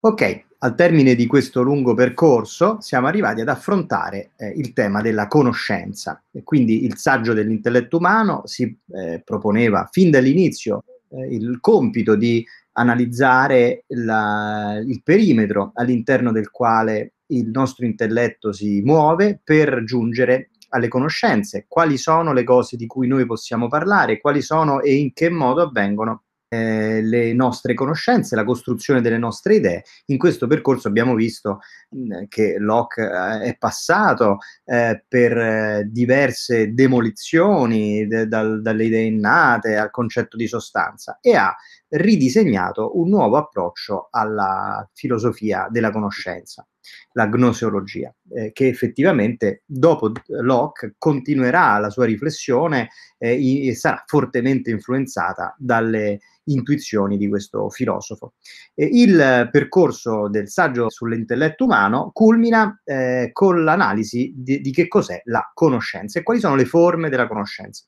Ok, al termine di questo lungo percorso siamo arrivati ad affrontare eh, il tema della conoscenza e quindi il saggio dell'intelletto umano si eh, proponeva fin dall'inizio eh, il compito di analizzare la, il perimetro all'interno del quale il nostro intelletto si muove per giungere alle conoscenze, quali sono le cose di cui noi possiamo parlare, quali sono e in che modo avvengono eh, le nostre conoscenze, la costruzione delle nostre idee. In questo percorso abbiamo visto mh, che Locke eh, è passato eh, per eh, diverse demolizioni de, dal, dalle idee innate al concetto di sostanza e ha ridisegnato un nuovo approccio alla filosofia della conoscenza la gnoseologia, eh, che effettivamente dopo Locke continuerà la sua riflessione eh, e sarà fortemente influenzata dalle intuizioni di questo filosofo. Eh, il percorso del saggio sull'intelletto umano culmina eh, con l'analisi di, di, che cos'è la conoscenza e quali sono le forme della conoscenza.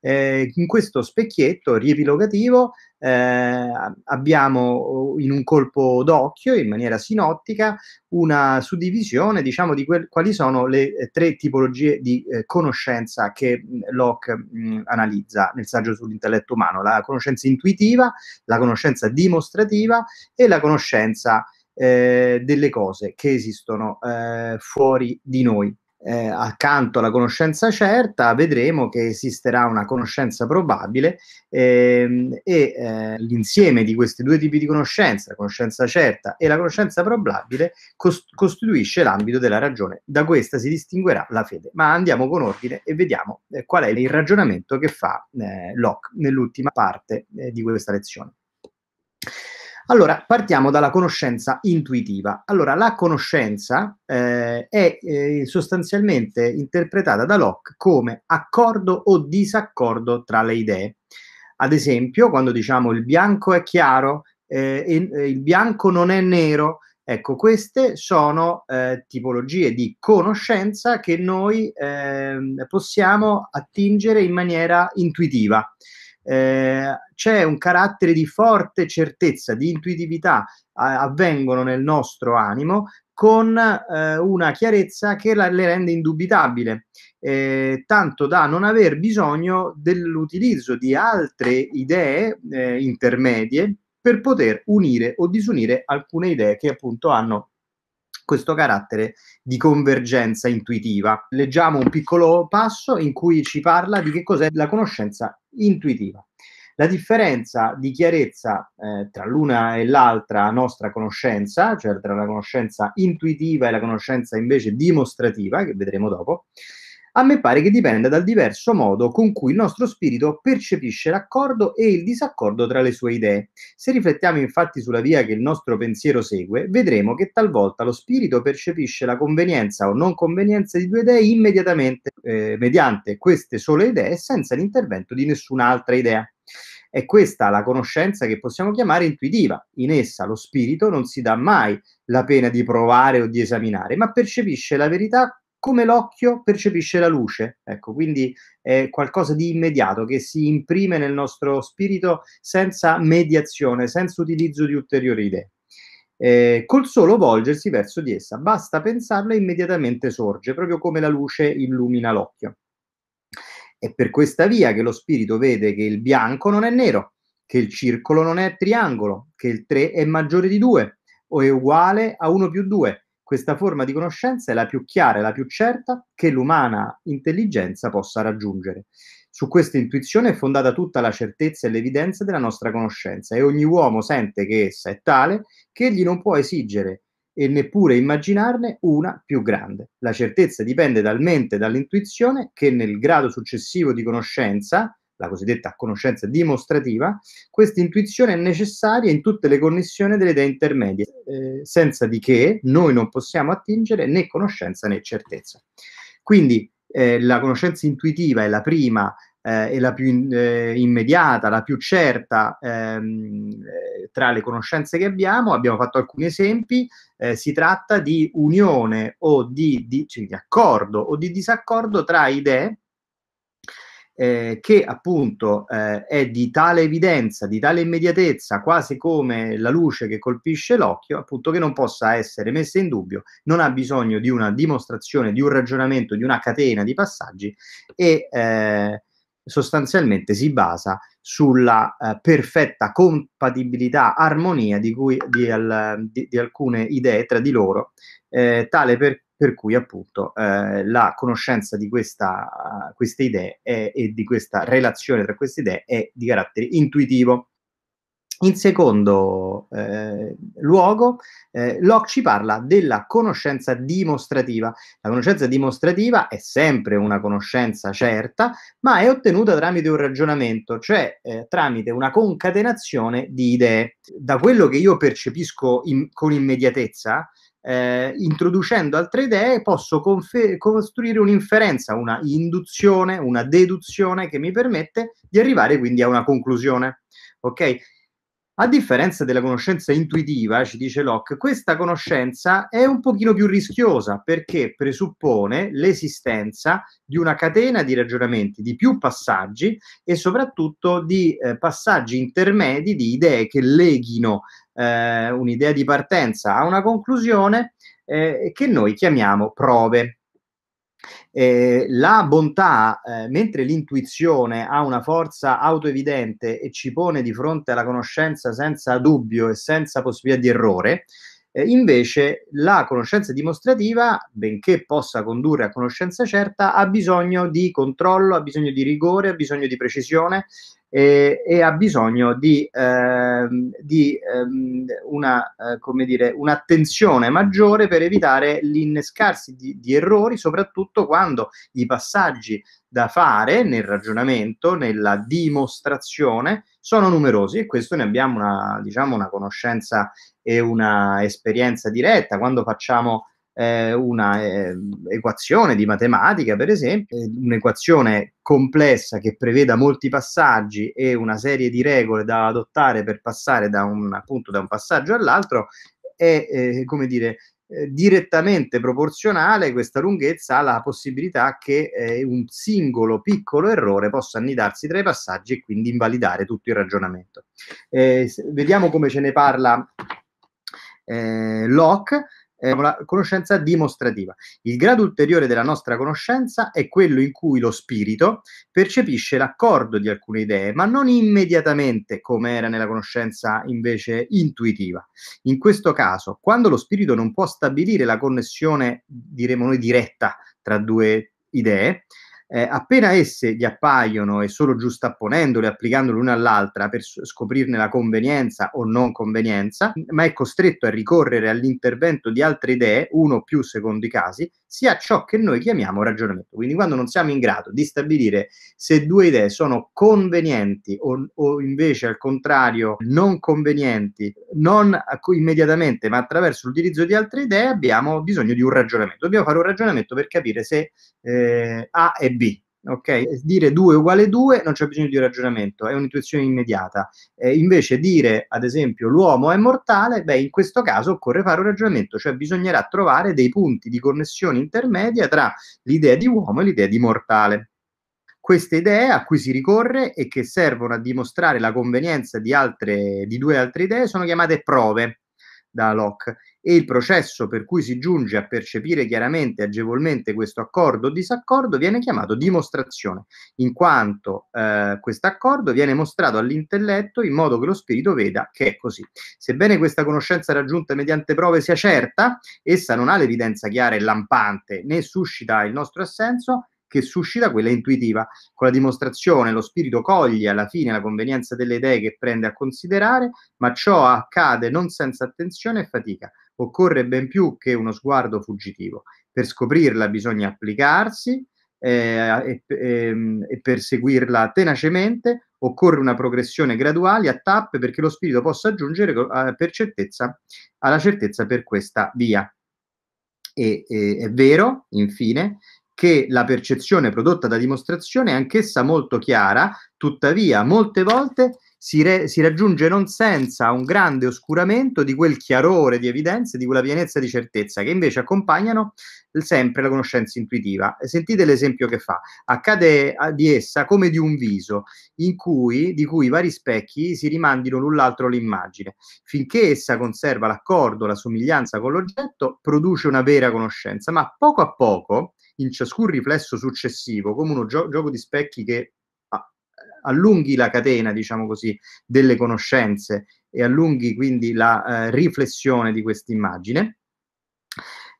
Eh, in questo specchietto riepilogativo eh, abbiamo uh, in un colpo d'occhio, in maniera sinottica, una suddivisione diciamo, di que- quali sono le eh, tre tipologie di eh, conoscenza che Locke mh, analizza nel saggio sull'intelletto umano, la conoscenza intuitiva, la conoscenza dimostrativa e la conoscenza eh, delle cose che esistono eh, fuori di noi eh, accanto alla conoscenza certa vedremo che esisterà una conoscenza probabile ehm, e eh, l'insieme di questi due tipi di conoscenza, la conoscenza certa e la conoscenza probabile, cost- costituisce l'ambito della ragione. Da questa si distinguerà la fede. Ma andiamo con ordine e vediamo eh, qual è il ragionamento che fa eh, Locke nell'ultima parte eh, di questa lezione. Allora, partiamo dalla conoscenza intuitiva. Allora, la conoscenza eh, è eh, sostanzialmente interpretata da Locke come accordo o disaccordo tra le idee. Ad esempio, quando diciamo il bianco è chiaro, eh, e, eh, il bianco non è nero, ecco, queste sono eh, tipologie di conoscenza che noi ehm, possiamo attingere in maniera intuitiva eh, c'è un carattere di forte certezza, di intuitività a, avvengono nel nostro animo con eh, una chiarezza che la, le rende indubitabile, eh, tanto da non aver bisogno dell'utilizzo di altre idee eh, intermedie per poter unire o disunire alcune idee che appunto hanno questo carattere di convergenza intuitiva. Leggiamo un piccolo passo in cui ci parla di che cos'è la conoscenza intuitiva. La differenza di chiarezza eh, tra l'una e l'altra nostra conoscenza, cioè tra la conoscenza intuitiva e la conoscenza invece dimostrativa, che vedremo dopo, a me pare che dipenda dal diverso modo con cui il nostro spirito percepisce l'accordo e il disaccordo tra le sue idee. Se riflettiamo infatti sulla via che il nostro pensiero segue, vedremo che talvolta lo spirito percepisce la convenienza o non convenienza di due idee immediatamente, eh, mediante queste sole idee, senza l'intervento di nessun'altra idea. È questa la conoscenza che possiamo chiamare intuitiva. In essa lo spirito non si dà mai la pena di provare o di esaminare, ma percepisce la verità come l'occhio percepisce la luce. Ecco, quindi è qualcosa di immediato che si imprime nel nostro spirito senza mediazione, senza utilizzo di ulteriori idee. Eh, col solo volgersi verso di essa, basta pensarla e immediatamente sorge, proprio come la luce illumina l'occhio. È per questa via che lo spirito vede che il bianco non è nero, che il circolo non è triangolo, che il 3 è maggiore di 2 o è uguale a 1 più 2, questa forma di conoscenza è la più chiara e la più certa che l'umana intelligenza possa raggiungere. Su questa intuizione è fondata tutta la certezza e l'evidenza della nostra conoscenza e ogni uomo sente che essa è tale che egli non può esigere e neppure immaginarne una più grande. La certezza dipende talmente dall'intuizione che nel grado successivo di conoscenza la cosiddetta conoscenza dimostrativa, questa intuizione è necessaria in tutte le connessioni delle idee intermedie, eh, senza di che noi non possiamo attingere né conoscenza né certezza. Quindi eh, la conoscenza intuitiva è la prima eh, è la più in, eh, immediata, la più certa ehm, eh, tra le conoscenze che abbiamo. Abbiamo fatto alcuni esempi. Eh, si tratta di unione o di, di, cioè, di accordo o di disaccordo tra idee eh, che appunto eh, è di tale evidenza, di tale immediatezza, quasi come la luce che colpisce l'occhio, appunto che non possa essere messa in dubbio, non ha bisogno di una dimostrazione, di un ragionamento, di una catena di passaggi e eh, sostanzialmente si basa sulla eh, perfetta compatibilità, armonia di, cui, di, al, di, di alcune idee tra di loro, eh, tale per per cui appunto eh, la conoscenza di questa, uh, queste idee è, e di questa relazione tra queste idee è di carattere intuitivo. In secondo eh, luogo, eh, Locke ci parla della conoscenza dimostrativa. La conoscenza dimostrativa è sempre una conoscenza certa, ma è ottenuta tramite un ragionamento, cioè eh, tramite una concatenazione di idee. Da quello che io percepisco in, con immediatezza, eh, introducendo altre idee posso confe- costruire un'inferenza, una induzione, una deduzione che mi permette di arrivare quindi a una conclusione. Ok? A differenza della conoscenza intuitiva, ci dice Locke, questa conoscenza è un pochino più rischiosa perché presuppone l'esistenza di una catena di ragionamenti, di più passaggi e soprattutto di eh, passaggi intermedi di idee che leghino eh, un'idea di partenza a una conclusione eh, che noi chiamiamo prove. Eh, la bontà, eh, mentre l'intuizione ha una forza autoevidente e ci pone di fronte alla conoscenza senza dubbio e senza possibilità di errore, eh, invece la conoscenza dimostrativa, benché possa condurre a conoscenza certa, ha bisogno di controllo, ha bisogno di rigore, ha bisogno di precisione, e, e ha bisogno di, eh, di ehm, una, eh, come dire, un'attenzione maggiore per evitare l'innescarsi di, di errori, soprattutto quando i passaggi da fare nel ragionamento, nella dimostrazione, sono numerosi e questo ne abbiamo una, diciamo, una conoscenza e una esperienza diretta quando facciamo eh, una eh, equazione di matematica, per esempio, eh, un'equazione complessa che preveda molti passaggi e una serie di regole da adottare per passare da un, appunto, da un passaggio all'altro, è, eh, come dire, eh, direttamente proporzionale questa lunghezza alla possibilità che eh, un singolo piccolo errore possa annidarsi tra i passaggi e quindi invalidare tutto il ragionamento. Eh, vediamo come ce ne parla eh, Locke eh, la conoscenza dimostrativa. Il grado ulteriore della nostra conoscenza è quello in cui lo spirito percepisce l'accordo di alcune idee, ma non immediatamente come era nella conoscenza invece intuitiva. In questo caso, quando lo spirito non può stabilire la connessione, diremo noi, diretta tra due idee, eh, appena esse gli appaiono e solo giustapponendole, applicandole una all'altra per scoprirne la convenienza o non convenienza, ma è costretto a ricorrere all'intervento di altre idee, uno o più secondo i casi, sia ciò che noi chiamiamo ragionamento. Quindi quando non siamo in grado di stabilire se due idee sono convenienti o, o invece al contrario non convenienti, non immediatamente ma attraverso l'utilizzo di altre idee, abbiamo bisogno di un ragionamento. Dobbiamo fare un ragionamento per capire se eh, A e B ok? Dire 2 uguale 2 non c'è bisogno di ragionamento, è un'intuizione immediata. Eh, invece dire, ad esempio, l'uomo è mortale, beh, in questo caso occorre fare un ragionamento, cioè bisognerà trovare dei punti di connessione intermedia tra l'idea di uomo e l'idea di mortale. Queste idee a cui si ricorre e che servono a dimostrare la convenienza di, altre, di due altre idee sono chiamate prove da Locke e il processo per cui si giunge a percepire chiaramente e agevolmente questo accordo o disaccordo viene chiamato dimostrazione, in quanto eh, questo accordo viene mostrato all'intelletto in modo che lo spirito veda che è così. Sebbene questa conoscenza raggiunta mediante prove sia certa, essa non ha l'evidenza chiara e lampante, né suscita il nostro assenso, che suscita quella intuitiva. Con la dimostrazione lo spirito coglie alla fine la convenienza delle idee che prende a considerare, ma ciò accade non senza attenzione e fatica. Occorre ben più che uno sguardo fuggitivo. Per scoprirla bisogna applicarsi eh, e, e, ehm, e perseguirla tenacemente. Occorre una progressione graduale a tappe perché lo spirito possa giungere eh, per certezza, alla certezza per questa via. E, e, è vero, infine, che la percezione prodotta da dimostrazione è anch'essa molto chiara, tuttavia molte volte si, re- si raggiunge non senza un grande oscuramento di quel chiarore di evidenze, di quella pienezza di certezza che invece accompagnano sempre la conoscenza intuitiva. Sentite l'esempio che fa. Accade di essa come di un viso, cui, di cui i vari specchi si rimandino l'un l'altro l'immagine. Finché essa conserva l'accordo, la somiglianza con l'oggetto, produce una vera conoscenza, ma poco a poco in ciascun riflesso successivo come uno gio- gioco di specchi che allunghi la catena, diciamo così, delle conoscenze e allunghi quindi la eh, riflessione di questa immagine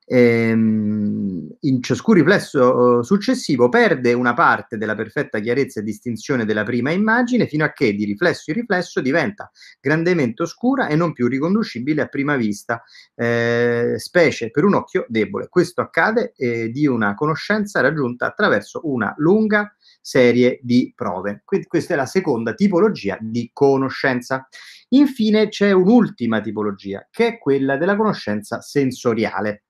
ehm, in ciascun riflesso eh, successivo perde una parte della perfetta chiarezza e distinzione della prima immagine fino a che di riflesso in riflesso diventa grandemente oscura e non più riconducibile a prima vista, eh, specie per un occhio debole. Questo accade eh, di una conoscenza raggiunta attraverso una lunga serie di prove. Quindi questa è la seconda tipologia di conoscenza. Infine c'è un'ultima tipologia, che è quella della conoscenza sensoriale.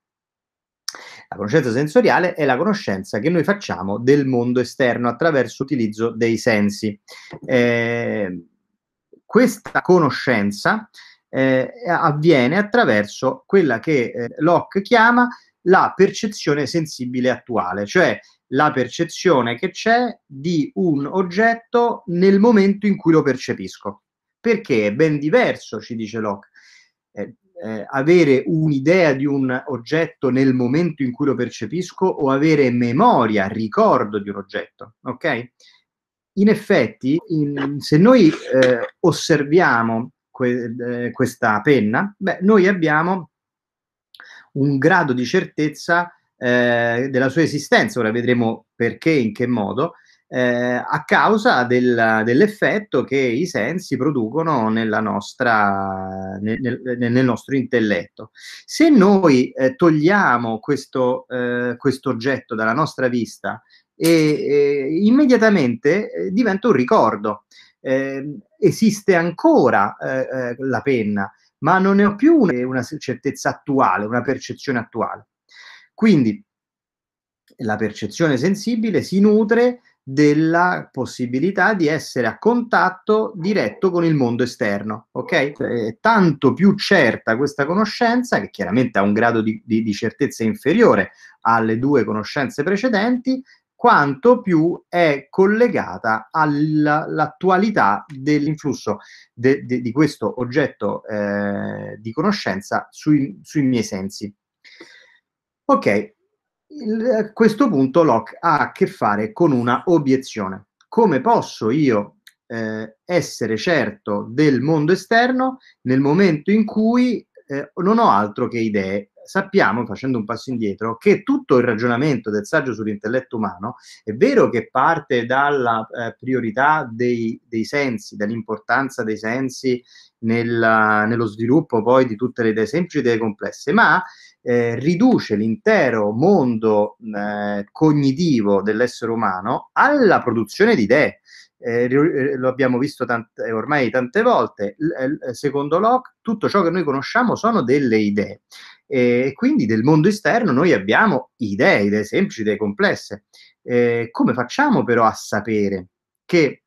La conoscenza sensoriale è la conoscenza che noi facciamo del mondo esterno attraverso l'utilizzo dei sensi. Eh, questa conoscenza eh, avviene attraverso quella che eh, Locke chiama la percezione sensibile attuale, cioè la percezione che c'è di un oggetto nel momento in cui lo percepisco. Perché è ben diverso, ci dice Locke. Eh, eh, avere un'idea di un oggetto nel momento in cui lo percepisco o avere memoria, ricordo di un oggetto, ok? In effetti, in, se noi eh, osserviamo que, eh, questa penna, beh, noi abbiamo un grado di certezza eh, della sua esistenza, ora vedremo perché, in che modo, eh, a causa del, dell'effetto che i sensi producono nostra, nel, nel, nel, nostro intelletto. Se noi eh, togliamo questo, eh, oggetto dalla nostra vista, immediatamente eh, diventa un ricordo. Ehm, esiste ancora eh, eh, la penna, ma non ne ho più una, una certezza attuale, una percezione attuale. Quindi la percezione sensibile si nutre della possibilità di essere a contatto diretto con il mondo esterno, ok? È eh, tanto più certa questa conoscenza, che chiaramente ha un grado di, di, di certezza inferiore alle due conoscenze precedenti, quanto più è collegata all'attualità dell'influsso de, de, di questo oggetto eh, di conoscenza sui, sui miei sensi. Ok, il, a eh, questo punto Locke ha a che fare con una obiezione. Come posso io eh, essere certo del mondo esterno nel momento in cui eh, non ho altro che idee sappiamo, facendo un passo indietro, che tutto il ragionamento del saggio sull'intelletto umano è vero che parte dalla eh, priorità dei, dei, sensi, dall'importanza dei sensi nella, nello sviluppo poi di tutte le idee semplici e idee complesse, ma eh, riduce l'intero mondo eh, cognitivo dell'essere umano alla produzione di idee. Eh, eh lo abbiamo visto tante, eh, ormai tante volte. L- eh, secondo Locke, tutto ciò che noi conosciamo sono delle idee e quindi del mondo esterno noi abbiamo idee, idee semplici, idee complesse. come facciamo però a sapere che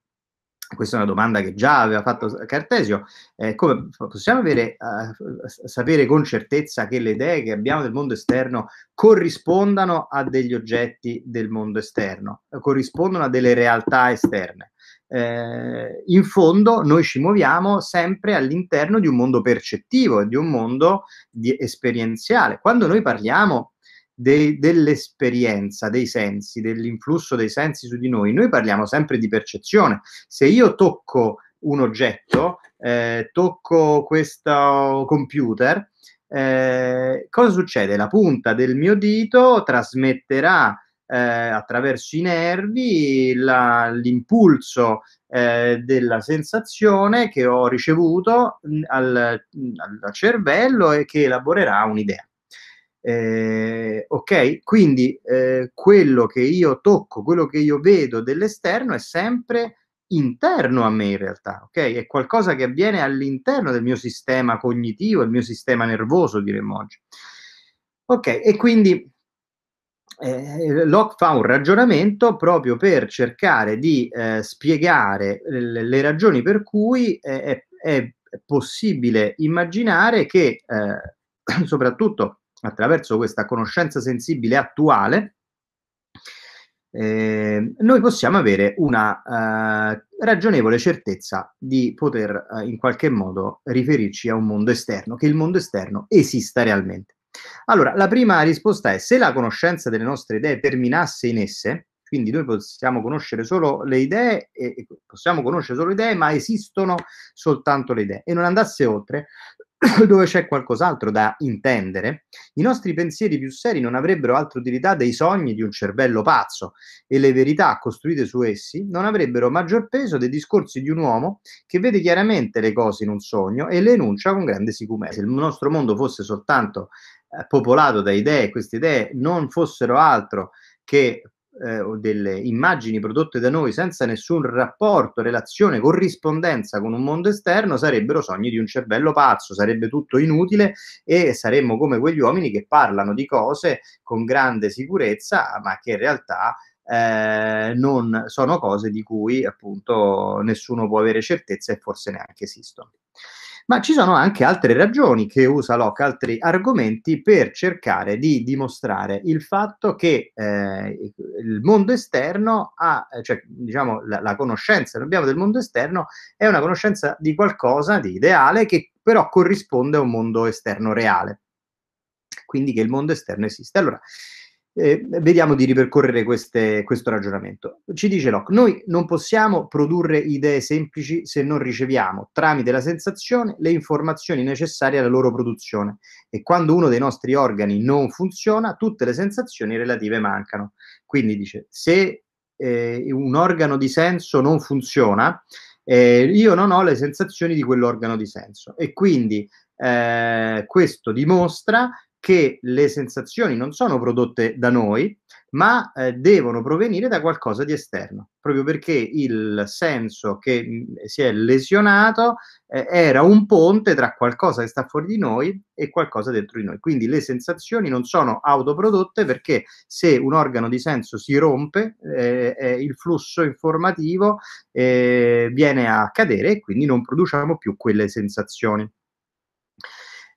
questa è una domanda che già aveva fatto Cartesio, eh, come possiamo avere, uh, sapere con certezza che le idee che abbiamo del mondo esterno corrispondano a degli oggetti del mondo esterno, eh, corrispondono a delle realtà esterne? Eh, in fondo noi ci muoviamo sempre all'interno di un mondo percettivo, di un mondo di esperienziale. Quando noi parliamo dei, dell'esperienza, dei sensi, dell'influsso dei sensi su di noi, noi parliamo sempre di percezione. Se io tocco un oggetto, eh, tocco questo computer, eh, cosa succede? La punta del mio dito trasmetterà eh, attraverso i nervi la, l'impulso eh, della sensazione che ho ricevuto mm, al, mm, al, cervello e che elaborerà un'idea. Eh, ok? Quindi eh, quello che io tocco, quello che io vedo dell'esterno è sempre interno a me in realtà, ok? È qualcosa che avviene all'interno del mio sistema cognitivo, il mio sistema nervoso, diremmo oggi. Ok, e quindi eh, Locke fa un ragionamento proprio per cercare di eh, spiegare le, le, ragioni per cui è, è possibile immaginare che, eh, soprattutto attraverso questa conoscenza sensibile attuale, eh, noi possiamo avere una eh, ragionevole certezza di poter eh, in qualche modo riferirci a un mondo esterno, che il mondo esterno esista realmente. Allora, la prima risposta è se la conoscenza delle nostre idee terminasse in esse, quindi noi possiamo conoscere solo le idee, e, possiamo conoscere solo le idee, ma esistono soltanto le idee e non andasse oltre, dove c'è qualcos'altro da intendere, i nostri pensieri più seri non avrebbero altra utilità dei sogni di un cervello pazzo e le verità costruite su essi non avrebbero maggior peso dei discorsi di un uomo che vede chiaramente le cose in un sogno e le enuncia con grande sicurezza. Se il nostro mondo fosse soltanto eh, popolato da idee, queste idee non fossero altro che eh, o delle immagini prodotte da noi senza nessun rapporto, relazione, corrispondenza con un mondo esterno sarebbero sogni di un cervello pazzo, sarebbe tutto inutile e saremmo come quegli uomini che parlano di cose con grande sicurezza, ma che in realtà eh, non sono cose di cui appunto nessuno può avere certezza e forse neanche esistono ma ci sono anche altre ragioni che usa Locke, altri argomenti per cercare di dimostrare il fatto che eh, il mondo esterno ha, eh, cioè diciamo la, la conoscenza che abbiamo del mondo esterno è una conoscenza di qualcosa di ideale che però corrisponde a un mondo esterno reale. Quindi che il mondo esterno esiste. Allora, eh, vediamo di ripercorrere queste, questo ragionamento. Ci dice Locke, noi non possiamo produrre idee semplici se non riceviamo tramite la sensazione le informazioni necessarie alla loro produzione e quando uno dei nostri organi non funziona tutte le sensazioni relative mancano. Quindi dice, se eh, un organo di senso non funziona, eh, io non ho le sensazioni di quell'organo di senso e quindi eh, questo dimostra che le sensazioni non sono prodotte da noi, ma eh, devono provenire da qualcosa di esterno, proprio perché il senso che mh, mm, si è lesionato eh, era un ponte tra qualcosa che sta fuori di noi e qualcosa dentro di noi. Quindi le sensazioni non sono autoprodotte perché se un organo di senso si rompe, eh, eh il flusso informativo eh, viene a cadere e quindi non produciamo più quelle sensazioni.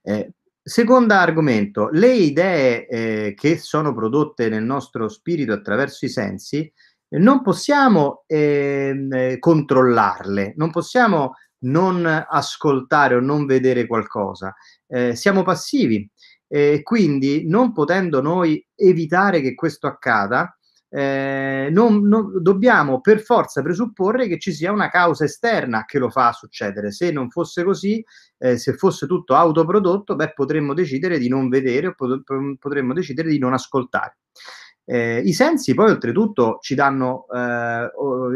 Eh, Secondo argomento, le idee eh, che sono prodotte nel nostro spirito attraverso i sensi non possiamo eh, controllarle, non possiamo non ascoltare o non vedere qualcosa, eh, siamo passivi e eh, quindi non potendo noi evitare che questo accada, eh, non, non, dobbiamo per forza presupporre che ci sia una causa esterna che lo fa succedere. Se non fosse così, eh, se fosse tutto autoprodotto, beh, potremmo decidere di non vedere o potremmo decidere di non ascoltare. Eh, I sensi poi oltretutto ci danno eh,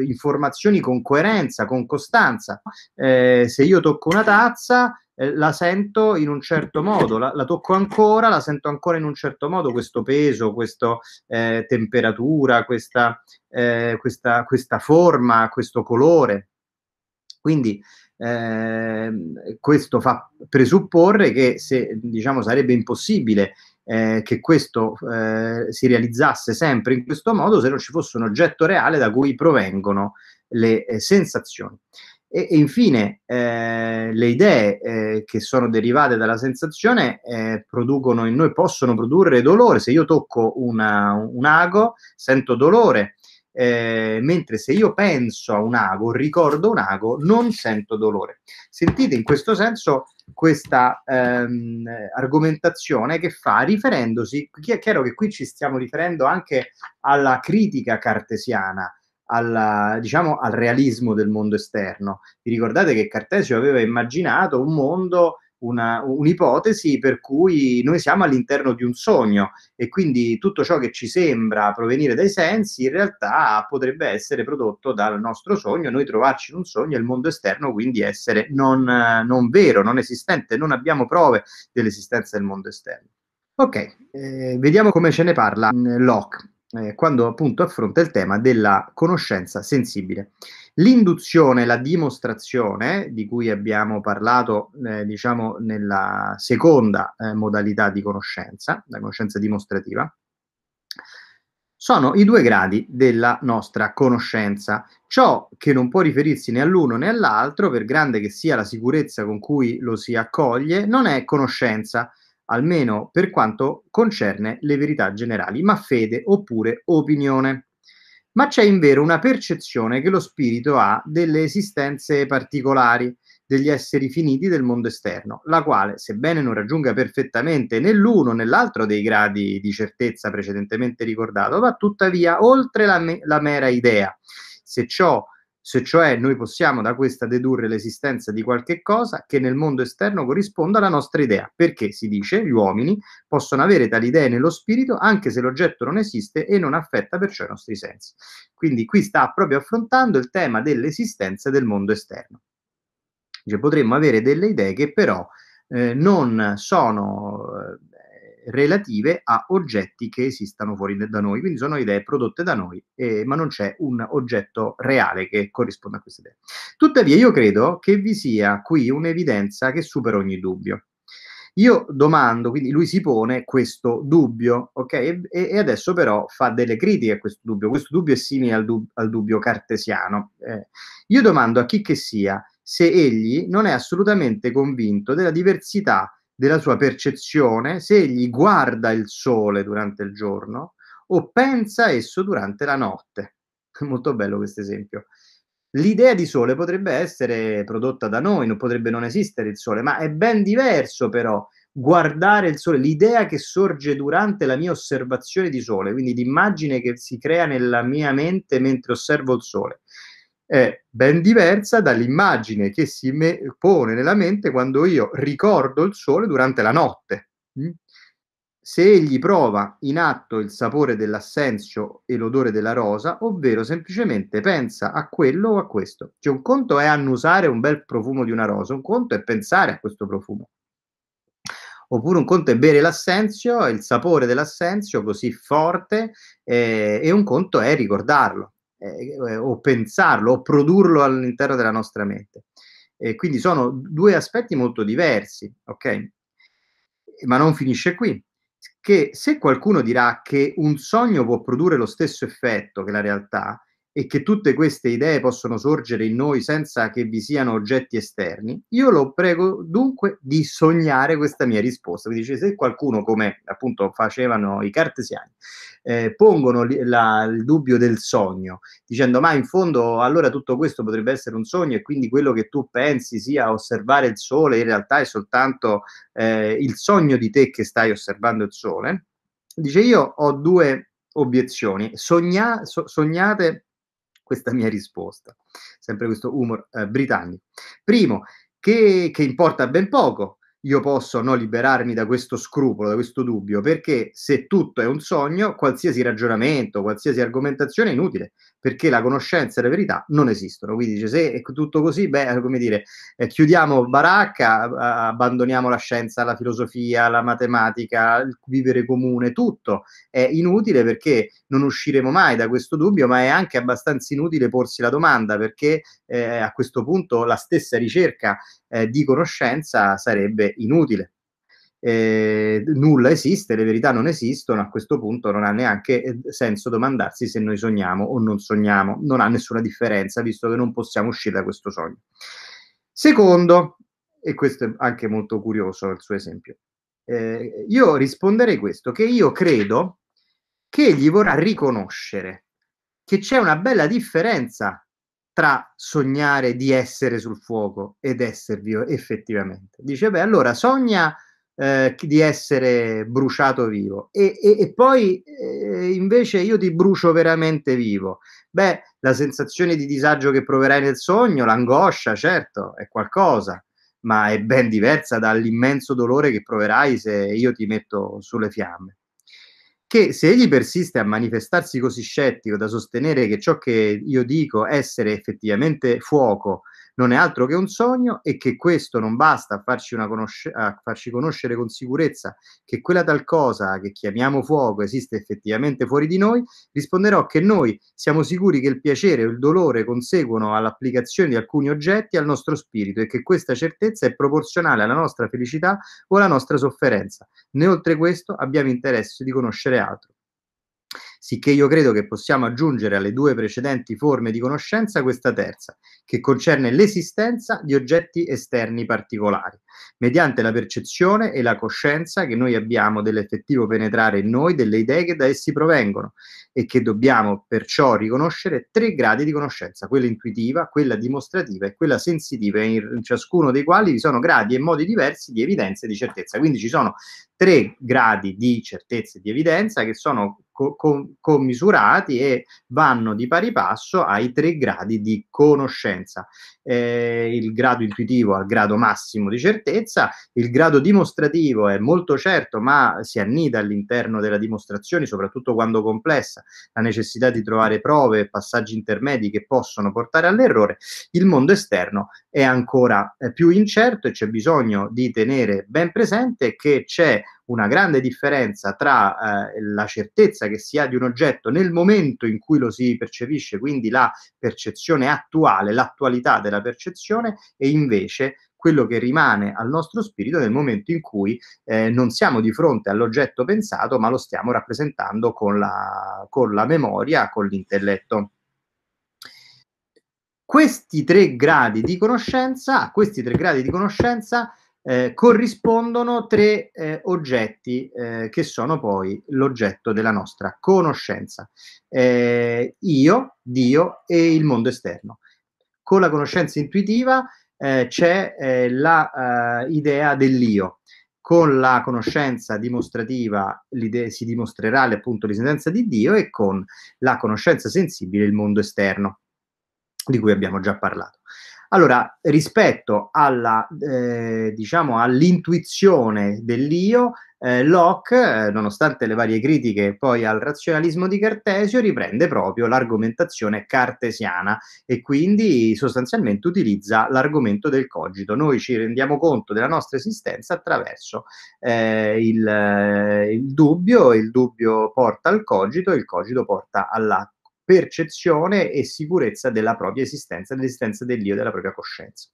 informazioni con coerenza, con costanza. Eh, se io tocco una tazza, eh, la sento in un certo modo, la, la, tocco ancora, la sento ancora in un certo modo, questo peso, questa eh, temperatura, questa, eh, questa, questa forma, questo colore. Quindi eh, questo fa presupporre che se, diciamo, sarebbe impossibile eh, che questo eh, si realizzasse sempre in questo modo se non ci fosse un oggetto reale da cui provengono le eh, sensazioni. E, e infine eh, le idee eh, che sono derivate dalla sensazione eh, producono in noi, possono produrre dolore. Se io tocco una, un ago, sento dolore, eh, mentre se io penso a un ago, ricordo un ago, non sento dolore. Sentite in questo senso questa ehm, argomentazione che fa riferendosi, è chiaro che qui ci stiamo riferendo anche alla critica cartesiana, alla, diciamo, al realismo del mondo esterno. Vi ricordate che Cartesio aveva immaginato un mondo una, un'ipotesi per cui noi siamo all'interno di un sogno e quindi tutto ciò che ci sembra provenire dai sensi in realtà potrebbe essere prodotto dal nostro sogno, noi trovarci in un sogno e il mondo esterno quindi essere non, non vero, non esistente, non abbiamo prove dell'esistenza del mondo esterno. Ok, eh, vediamo come ce ne parla mm, Locke eh, quando appunto affronta il tema della conoscenza sensibile. L'induzione, la dimostrazione, di cui abbiamo parlato eh, diciamo nella seconda eh, modalità di conoscenza, la conoscenza dimostrativa, sono i due gradi della nostra conoscenza. Ciò che non può riferirsi né all'uno né all'altro, per grande che sia la sicurezza con cui lo si accoglie, non è conoscenza, almeno per quanto concerne le verità generali, ma fede oppure opinione ma c'è invero una percezione che lo spirito ha delle esistenze particolari, degli esseri finiti del mondo esterno, la quale, sebbene non raggiunga perfettamente né l'uno né l'altro dei gradi di certezza precedentemente ricordato, va tuttavia oltre la, me- la mera idea. Se ciò se cioè noi possiamo da questa dedurre l'esistenza di qualche cosa che nel mondo esterno corrisponda alla nostra idea, perché si dice gli uomini possono avere tali idee nello spirito anche se l'oggetto non esiste e non affetta perciò i nostri sensi. Quindi qui sta proprio affrontando il tema dell'esistenza del mondo esterno. Cioè, potremmo avere delle idee che però eh, non sono eh, relative a oggetti che esistano fuori da noi, quindi sono idee prodotte da noi, eh, ma non c'è un oggetto reale che corrisponda a queste idee. Tuttavia io credo che vi sia qui un'evidenza che supera ogni dubbio. Io domando, quindi lui si pone questo dubbio, ok? E, e, adesso però fa delle critiche a questo dubbio. Questo dubbio è simile al, dub- al dubbio cartesiano. Eh, io domando a chi che sia se egli non è assolutamente convinto della diversità della sua percezione se egli guarda il sole durante il giorno o pensa esso durante la notte. Molto bello questo esempio. L'idea di sole potrebbe essere prodotta da noi, non potrebbe non esistere il sole, ma è ben diverso però guardare il sole, l'idea che sorge durante la mia osservazione di sole, quindi l'immagine che si crea nella mia mente mentre osservo il sole è ben diversa dall'immagine che si me- pone nella mente quando io ricordo il sole durante la notte. Mm? Se egli prova in atto il sapore dell'assenzio e l'odore della rosa, ovvero semplicemente pensa a quello o a questo. Cioè un conto è annusare un bel profumo di una rosa, un conto è pensare a questo profumo. Oppure un conto è bere l'assenzio, il sapore dell'assenzio così forte, eh, e un conto è ricordarlo. Eh, eh, o pensarlo o produrlo all'interno della nostra mente. Eh, quindi sono due aspetti molto diversi, ok? Ma non finisce qui. Che se qualcuno dirà che un sogno può produrre lo stesso effetto che la realtà, e che tutte queste idee possono sorgere in noi senza che vi siano oggetti esterni, io lo prego dunque di sognare questa mia risposta. Quindi dice, se qualcuno, come appunto facevano i cartesiani, eh, pongono la, il dubbio del sogno, dicendo ma in fondo allora tutto questo potrebbe essere un sogno e quindi quello che tu pensi sia osservare il sole, in realtà è soltanto eh, il sogno di te che stai osservando il sole, dice io ho due obiezioni, Sogna, so, sognate questa mia risposta. Sempre questo humor eh, britannico. Primo, che, che importa ben poco, io posso no, liberarmi da questo scrupolo, da questo dubbio, perché se tutto è un sogno, qualsiasi ragionamento, qualsiasi argomentazione è inutile, perché la conoscenza e la verità non esistono. Quindi dice, se è tutto così, beh, come dire, eh, chiudiamo baracca, abbandoniamo la scienza, la filosofia, la matematica, il vivere comune, tutto è inutile perché non usciremo mai da questo dubbio, ma è anche abbastanza inutile porsi la domanda perché eh, a questo punto la stessa ricerca eh, di conoscenza sarebbe inutile eh, nulla esiste, le verità non esistono, a questo punto non ha neanche eh, senso domandarsi se noi sogniamo o non sogniamo, non ha nessuna differenza visto che non possiamo uscire da questo sogno. Secondo, e questo è anche molto curioso il suo esempio, eh, io risponderei questo, che io credo che egli vorrà riconoscere che c'è una bella differenza tra sognare di essere sul fuoco ed esservi effettivamente. Dice, beh, allora sogna eh, di essere bruciato vivo e, e, e poi eh, invece io ti brucio veramente vivo. Beh, la sensazione di disagio che proverai nel sogno, l'angoscia, certo, è qualcosa, ma è ben diversa dall'immenso dolore che proverai se io ti metto sulle fiamme. Che se egli persiste a manifestarsi così scettico da sostenere che ciò che io dico essere effettivamente fuoco, non è altro che un sogno e che questo non basta a farci, conosce- a farci conoscere con sicurezza che quella tal cosa che chiamiamo fuoco esiste effettivamente fuori di noi, risponderò che noi siamo sicuri che il piacere o il dolore conseguono all'applicazione di alcuni oggetti al nostro spirito e che questa certezza è proporzionale alla nostra felicità o alla nostra sofferenza. Né oltre questo abbiamo interesse di conoscere altro sicché io credo che possiamo aggiungere alle due precedenti forme di conoscenza questa terza, che concerne l'esistenza di oggetti esterni particolari mediante la percezione e la coscienza che noi abbiamo dell'effettivo penetrare in noi delle idee che da essi provengono e che dobbiamo perciò riconoscere tre gradi di conoscenza, quella intuitiva, quella dimostrativa e quella sensitiva, in ciascuno dei quali vi sono gradi e modi diversi di evidenza e di certezza. Quindi ci sono tre gradi di certezza e di evidenza che sono commisurati e vanno di pari passo ai tre gradi di conoscenza. Eh, il grado intuitivo al grado massimo di certezza, certezza, il grado dimostrativo è molto certo, ma si annida all'interno della dimostrazione, soprattutto quando complessa, la necessità di trovare prove e passaggi intermedi che possono portare all'errore, il mondo esterno è ancora eh, più incerto e c'è bisogno di tenere ben presente che c'è una grande differenza tra eh, la certezza che si ha di un oggetto nel momento in cui lo si percepisce, quindi la percezione attuale, l'attualità della percezione, e invece quello che rimane al nostro spirito nel momento in cui eh, non siamo di fronte all'oggetto pensato, ma lo stiamo rappresentando con la, con la memoria, con l'intelletto. Questi tre gradi di conoscenza, a questi tre gradi di conoscenza eh, corrispondono tre eh, oggetti eh, che sono poi l'oggetto della nostra conoscenza. Eh, io, Dio e il mondo esterno. Con la conoscenza intuitiva eh, c'è eh, l'idea eh, dell'io. Con la conoscenza dimostrativa si dimostrerà appunto l'esistenza di Dio e con la conoscenza sensibile il mondo esterno, di cui abbiamo già parlato. Allora, rispetto alla, eh, diciamo, all'intuizione dell'io, eh, Locke, eh, nonostante le varie critiche poi al razionalismo di Cartesio, riprende proprio l'argomentazione cartesiana e quindi sostanzialmente utilizza l'argomento del cogito. Noi ci rendiamo conto della nostra esistenza attraverso eh, il, eh, il dubbio, il dubbio porta al cogito, il cogito porta alla percezione e sicurezza della propria esistenza, dell'esistenza dell'io, della propria coscienza.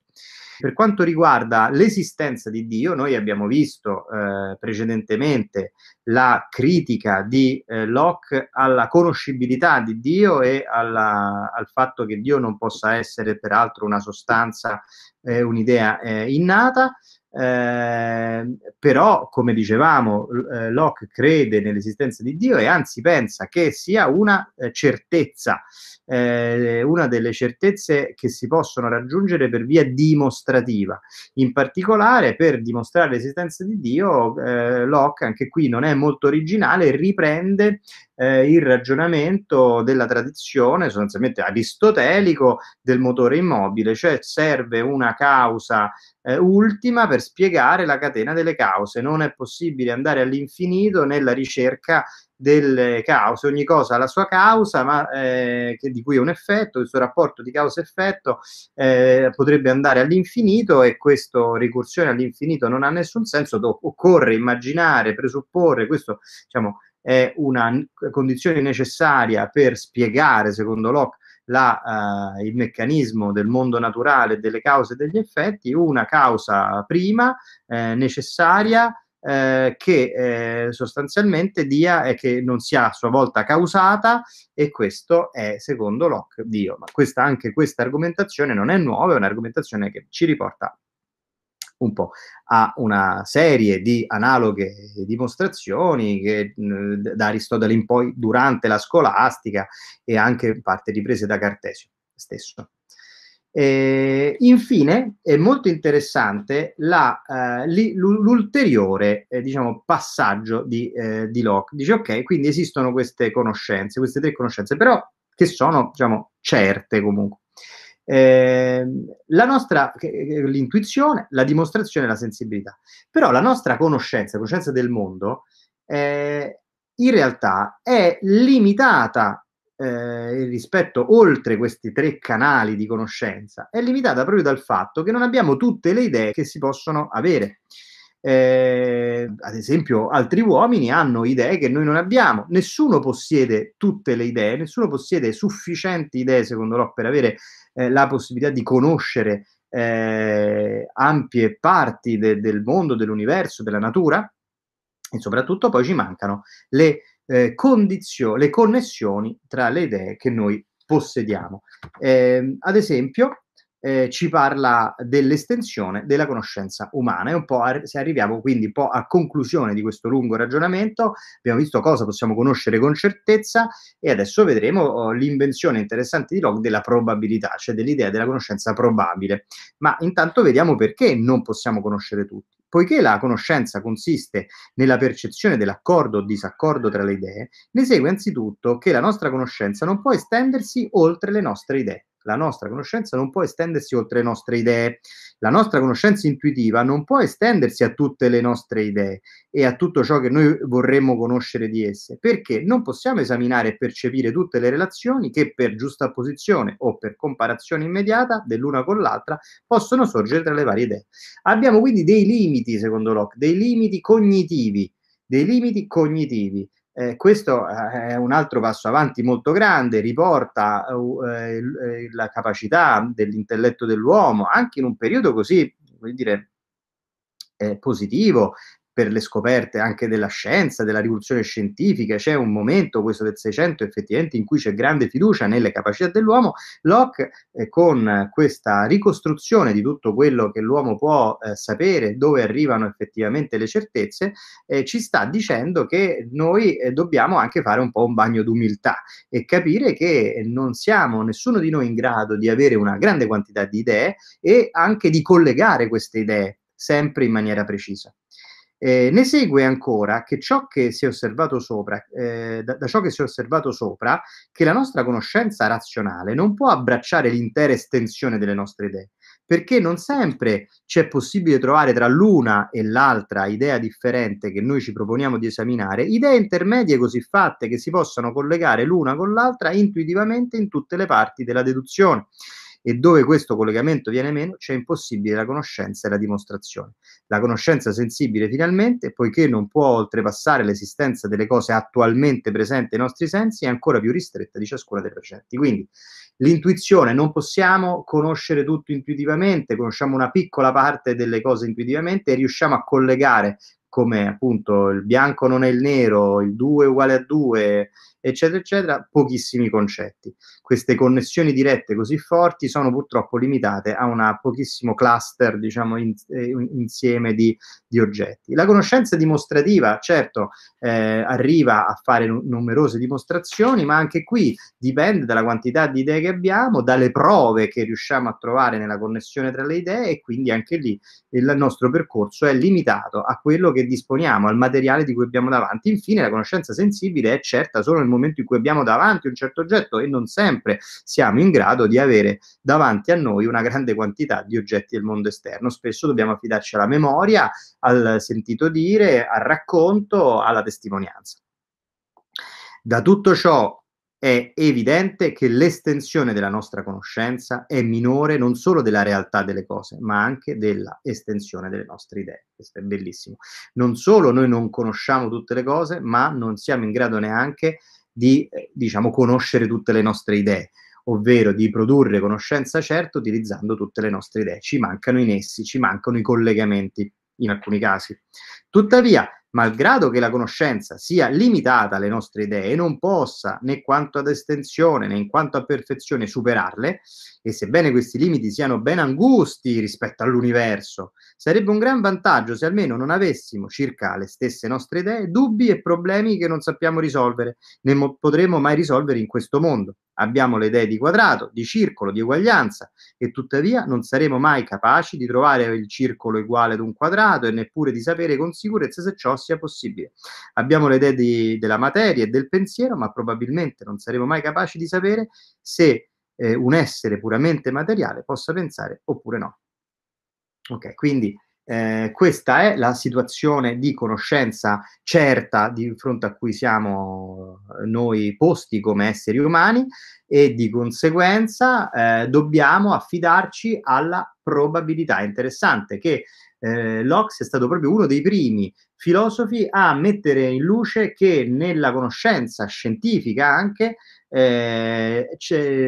Per quanto riguarda l'esistenza di Dio, noi abbiamo visto eh, precedentemente la critica di eh, Locke alla conoscibilità di Dio e alla, al fatto che Dio non possa essere peraltro una sostanza, eh, un'idea eh, innata. Ehm, però, come dicevamo, eh, Locke crede nell'esistenza di Dio e anzi pensa che sia una eh, certezza, eh, una delle certezze che si possono raggiungere per via dimostrativa. In particolare, per dimostrare l'esistenza di Dio, eh, Locke, anche qui non è molto originale, riprende eh, il ragionamento della tradizione sostanzialmente aristotelico del motore immobile, cioè serve una causa eh, ultima per spiegare la catena delle cause. Non è possibile andare all'infinito nella ricerca delle cause, ogni cosa ha la sua causa, ma eh, di cui è un effetto, il suo rapporto di causa-effetto eh, potrebbe andare all'infinito e questa ricursione all'infinito non ha nessun senso, occorre immaginare, presupporre, questo diciamo, è una condizione necessaria per spiegare, secondo Locke, la, uh, il meccanismo del mondo naturale, delle cause e degli effetti, una causa prima eh, necessaria eh, che eh, sostanzialmente dia e eh, che non sia a sua volta causata e questo è secondo Locke Dio. Ma questa, anche questa argomentazione non è nuova, è un'argomentazione che ci riporta un po' a una serie di analoghe dimostrazioni che da Aristotele in poi durante la scolastica e anche in parte riprese da Cartesio stesso. Eh, infine è molto interessante la, eh, l'ulteriore eh, diciamo, passaggio di, eh, di, Locke. Dice ok, quindi esistono queste conoscenze, queste tre conoscenze, però che sono diciamo, certe comunque. Ehm, la nostra l'intuizione, la dimostrazione e la sensibilità. Però la nostra conoscenza, la conoscenza del mondo, eh, in realtà è limitata eh, rispetto oltre questi tre canali di conoscenza, è limitata proprio dal fatto che non abbiamo tutte le idee che si possono avere. Eh, ad esempio, altri uomini hanno idee che noi non abbiamo. Nessuno possiede tutte le idee, nessuno possiede sufficienti idee, secondo Locke, per avere eh, la possibilità di conoscere eh, ampie parti de- del mondo, dell'universo, della natura. E soprattutto poi ci mancano le, eh, condizioni, le connessioni tra le idee che noi possediamo. Ehm, ad esempio, eh, ci parla dell'estensione della conoscenza umana. E un po' ar- se arriviamo quindi un po' a conclusione di questo lungo ragionamento, abbiamo visto cosa possiamo conoscere con certezza e adesso vedremo oh, l'invenzione interessante di Locke della probabilità, cioè dell'idea della conoscenza probabile. Ma intanto vediamo perché non possiamo conoscere tutti. Poiché la conoscenza consiste nella percezione dell'accordo o disaccordo tra le idee, ne segue anzitutto che la nostra conoscenza non può estendersi oltre le nostre idee la nostra conoscenza non può estendersi oltre le nostre idee, la nostra conoscenza intuitiva non può estendersi a tutte le nostre idee e a tutto ciò che noi vorremmo conoscere di esse, perché non possiamo esaminare e percepire tutte le relazioni che per giusta posizione o per comparazione immediata dell'una con l'altra possono sorgere tra le varie idee. Abbiamo quindi dei limiti, secondo Locke, dei limiti cognitivi, dei limiti cognitivi eh, questo eh, è un altro passo avanti molto grande, riporta eh, eh, eh, la capacità dell'intelletto dell'uomo, anche in un periodo così, voglio dire, eh, positivo per le scoperte anche della scienza, della rivoluzione scientifica, c'è un momento, questo del 600 effettivamente, in cui c'è grande fiducia nelle capacità dell'uomo, Locke eh, con questa ricostruzione di tutto quello che l'uomo può eh, sapere, dove arrivano effettivamente le certezze, eh, ci sta dicendo che noi eh, dobbiamo anche fare un po' un bagno d'umiltà e capire che non siamo nessuno di noi in grado di avere una grande quantità di idee e anche di collegare queste idee sempre in maniera precisa. Eh, ne segue ancora che ciò che si è osservato sopra, eh, da, da, ciò che si è osservato sopra, che la nostra conoscenza razionale non può abbracciare l'intera estensione delle nostre idee, perché non sempre c'è possibile trovare tra l'una e l'altra idea differente che noi ci proponiamo di esaminare, idee intermedie così fatte che si possano collegare l'una con l'altra intuitivamente in tutte le parti della deduzione e dove questo collegamento viene meno c'è cioè impossibile la conoscenza e la dimostrazione. La conoscenza sensibile finalmente, poiché non può oltrepassare l'esistenza delle cose attualmente presenti ai nostri sensi, è ancora più ristretta di ciascuna delle precedenti. Quindi l'intuizione non possiamo conoscere tutto intuitivamente, conosciamo una piccola parte delle cose intuitivamente e riusciamo a collegare come appunto il bianco non è il nero, il 2 uguale a 2, eccetera, eccetera, pochissimi concetti. Queste connessioni dirette così forti sono purtroppo limitate a un pochissimo cluster, diciamo, in, eh, insieme di, di, oggetti. La conoscenza dimostrativa, certo, eh, arriva a fare n- numerose dimostrazioni, ma anche qui dipende dalla quantità di idee che abbiamo, dalle prove che riusciamo a trovare nella connessione tra le idee e quindi anche lì il nostro percorso è limitato a quello che disponiamo, al materiale di cui abbiamo davanti. Infine, la conoscenza sensibile è certa solo nel nel momento in cui abbiamo davanti un certo oggetto e non sempre siamo in grado di avere davanti a noi una grande quantità di oggetti del mondo esterno. Spesso dobbiamo affidarci alla memoria, al sentito dire, al racconto, alla testimonianza. Da tutto ciò è evidente che l'estensione della nostra conoscenza è minore non solo della realtà delle cose, ma anche della estensione delle nostre idee. Questo è bellissimo. Non solo noi non conosciamo tutte le cose, ma non siamo in grado neanche di eh, diciamo, conoscere tutte le nostre idee, ovvero di produrre conoscenza certa utilizzando tutte le nostre idee. Ci mancano i nessi, ci mancano i collegamenti in alcuni casi. Tuttavia, malgrado che la conoscenza sia limitata alle nostre idee, non possa, né quanto ad estensione né in quanto a perfezione, superarle, e sebbene questi limiti siano ben angusti rispetto all'universo, sarebbe un gran vantaggio se almeno non avessimo circa le stesse nostre idee dubbi e problemi che non sappiamo risolvere, né mo- potremo mai risolvere in questo mondo. Abbiamo le idee di quadrato, di circolo, di uguaglianza e tuttavia non saremo mai capaci di trovare il circolo uguale ad un quadrato e neppure di sapere con sicurezza se ciò sia possibile. Abbiamo le idee di, della materia e del pensiero, ma probabilmente non saremo mai capaci di sapere se eh, un essere puramente materiale possa pensare oppure no. Ok, quindi eh, questa è la situazione di conoscenza certa di fronte a cui siamo eh, noi posti come esseri umani e di conseguenza eh, dobbiamo affidarci alla probabilità. È interessante che eh, Locke sia stato proprio uno dei primi filosofi a mettere in luce che nella conoscenza scientifica anche eh,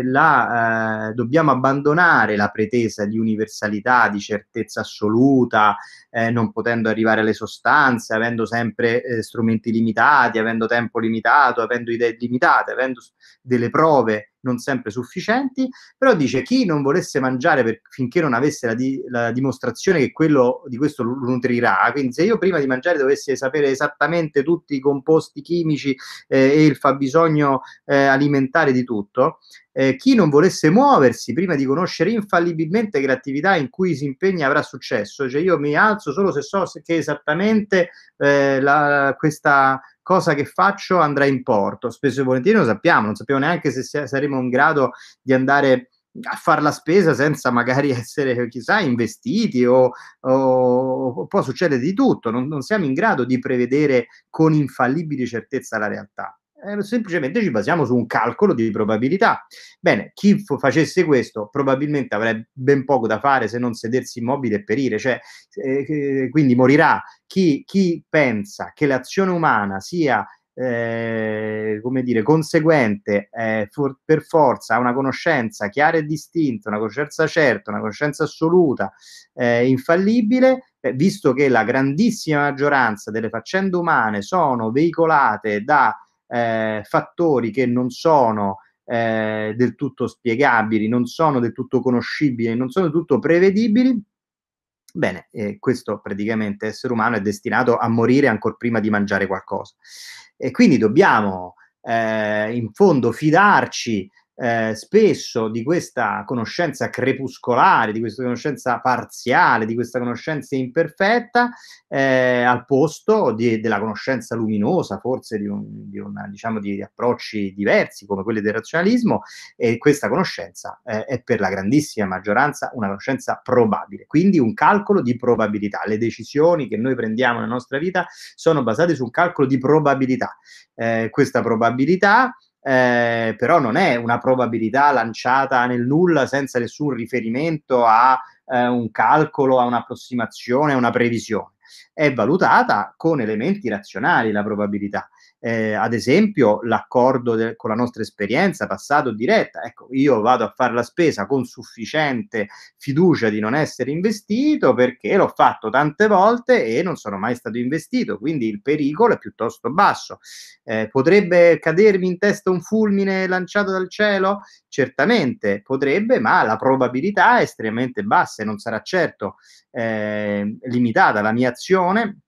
la, eh, dobbiamo abbandonare la pretesa di universalità, di certezza assoluta, eh, non potendo arrivare alle sostanze, avendo sempre eh, strumenti limitati, avendo tempo limitato, avendo idee limitate, avendo delle prove non sempre sufficienti, però dice chi non volesse mangiare per, finché non avesse la, di, la dimostrazione che quello di questo lo nutrirà, quindi se io prima di mangiare dovesse sapere esattamente tutti i composti chimici eh, e il fabbisogno eh, alimentare di tutto, eh, chi non volesse muoversi prima di conoscere infallibilmente che l'attività in cui si impegna avrà successo, cioè io mi alzo solo se so che esattamente eh, la, questa cosa che faccio andrà in porto, spesso e volentieri lo sappiamo, non sappiamo neanche se saremo in grado di andare a fare la spesa senza magari essere, chissà, investiti o, o può succedere di tutto, non, non, siamo in grado di prevedere con infallibile certezza la realtà. Eh, semplicemente ci basiamo su un calcolo di probabilità. Bene, chi f- facesse questo probabilmente avrebbe ben poco da fare se non sedersi immobile e perire, cioè, eh, quindi morirà. Chi, chi pensa che l'azione umana sia eh, come dire, conseguente eh, for- per forza a una conoscenza chiara e distinta, una conoscenza certa, una conoscenza assoluta, eh, infallibile, eh, visto che la grandissima maggioranza delle faccende umane sono veicolate da eh, fattori che non sono del tutto spiegabili, non sono del tutto conoscibili, non sono del tutto prevedibili, Bene, eh, questo praticamente essere umano è destinato a morire ancora prima di mangiare qualcosa. E quindi dobbiamo eh, in fondo fidarci eh, spesso di questa conoscenza crepuscolare, di questa conoscenza parziale, di questa conoscenza imperfetta, eh, al posto di, della conoscenza luminosa, forse di, un, di, una, diciamo, di, approcci diversi come quelli del razionalismo, e questa conoscenza eh, è per la grandissima maggioranza una conoscenza probabile, quindi un calcolo di probabilità. Le decisioni che noi prendiamo nella nostra vita sono basate su un calcolo di probabilità. Eh, questa probabilità eh, però non è una probabilità lanciata nel nulla senza nessun riferimento a eh, un calcolo, a un'approssimazione, a una previsione. È valutata con elementi razionali la probabilità eh, ad esempio l'accordo de- con la nostra esperienza passato diretta, ecco io vado a fare la spesa con sufficiente fiducia di non essere investito perché l'ho fatto tante volte e non sono mai stato investito, quindi il pericolo è piuttosto basso. Eh, potrebbe cadermi in testa un fulmine lanciato dal cielo? Certamente potrebbe, ma la probabilità è estremamente bassa e non sarà certo eh, limitata la mia azione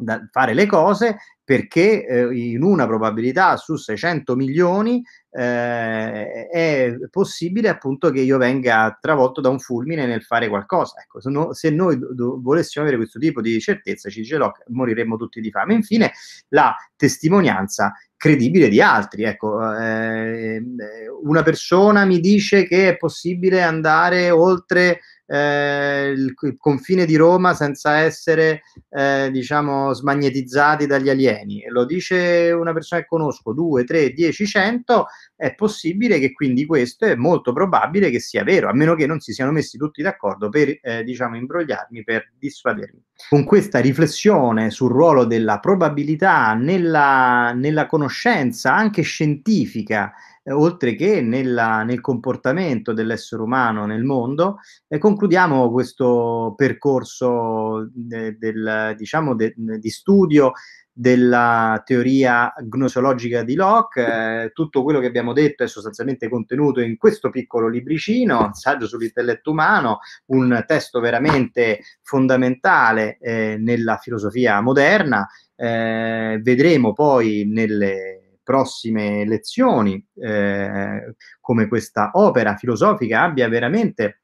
da fare le cose perché eh, in una probabilità su 600 milioni eh, è possibile appunto che io venga travolto da un fulmine nel fare qualcosa. Ecco, se, no, se noi do, do, volessimo avere questo tipo di certezza, ci dice Locke, moriremmo tutti di fame. Infine, la testimonianza credibile di altri. Ecco, eh, una persona mi dice che è possibile andare oltre eh, il, il confine di Roma senza essere, eh, diciamo, smagnetizzati dagli alieni beni e lo dice una persona che conosco, 2, 3, 10, 100, è possibile che quindi questo è molto probabile che sia vero, a meno che non si siano messi tutti d'accordo per, eh, diciamo, imbrogliarmi, per dissuadermi. Con questa riflessione sul ruolo della probabilità nella, nella conoscenza anche scientifica, eh, oltre che nella, nel comportamento dell'essere umano nel mondo, eh, concludiamo questo percorso eh, del, diciamo, de, di studio della teoria gnosologica di Locke. Eh, tutto quello che abbiamo detto è sostanzialmente contenuto in questo piccolo libricino, un saggio sull'intelletto umano, un testo veramente fondamentale eh, nella filosofia moderna. Eh, vedremo poi nelle prossime lezioni eh, come questa opera filosofica abbia veramente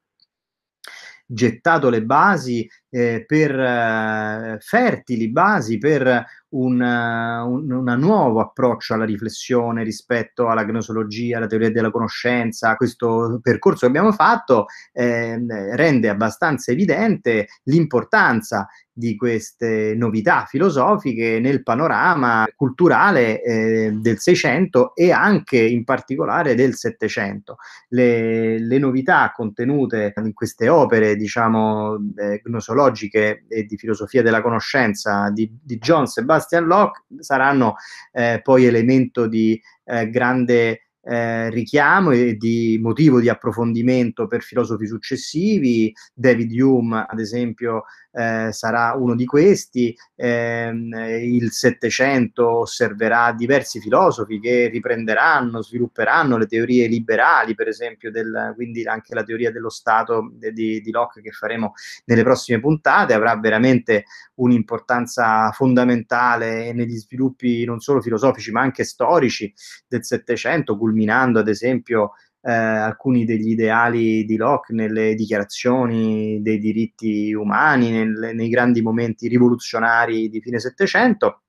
gettato le basi eh, per eh, fertili basi per una, eh, un una nuovo approccio alla riflessione rispetto alla gnosologia, alla teoria della conoscenza, questo percorso che abbiamo fatto eh, rende abbastanza evidente l'importanza di queste novità filosofiche nel panorama culturale eh, del Seicento e anche in particolare del Settecento. Le, le, novità contenute in queste opere, diciamo, eh, gnosologiche e di filosofia della conoscenza di, di John Sebastian Sebastian Locke saranno eh, poi elemento di eh, grande eh, richiamo e di motivo di approfondimento per filosofi successivi. David Hume, ad esempio, eh, sarà uno di questi, ehm, il Settecento osserverà diversi filosofi che riprenderanno, svilupperanno le teorie liberali, per esempio, del, quindi anche la teoria dello Stato di, di Locke che faremo nelle prossime puntate, avrà veramente un'importanza fondamentale negli sviluppi non solo filosofici ma anche storici del Settecento, culminando ad esempio eh, alcuni degli ideali di Locke nelle dichiarazioni dei diritti umani, nel, nei grandi momenti rivoluzionari di fine Settecento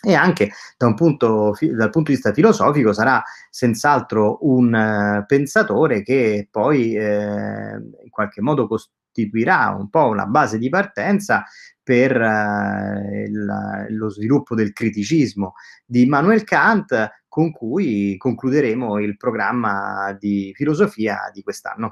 e anche da un punto, dal punto di vista filosofico sarà senz'altro un eh, pensatore che poi eh, in qualche modo costituirà un po' una base di partenza per uh, il, lo sviluppo del criticismo di Immanuel Kant con cui concluderemo il programma di filosofia di quest'anno.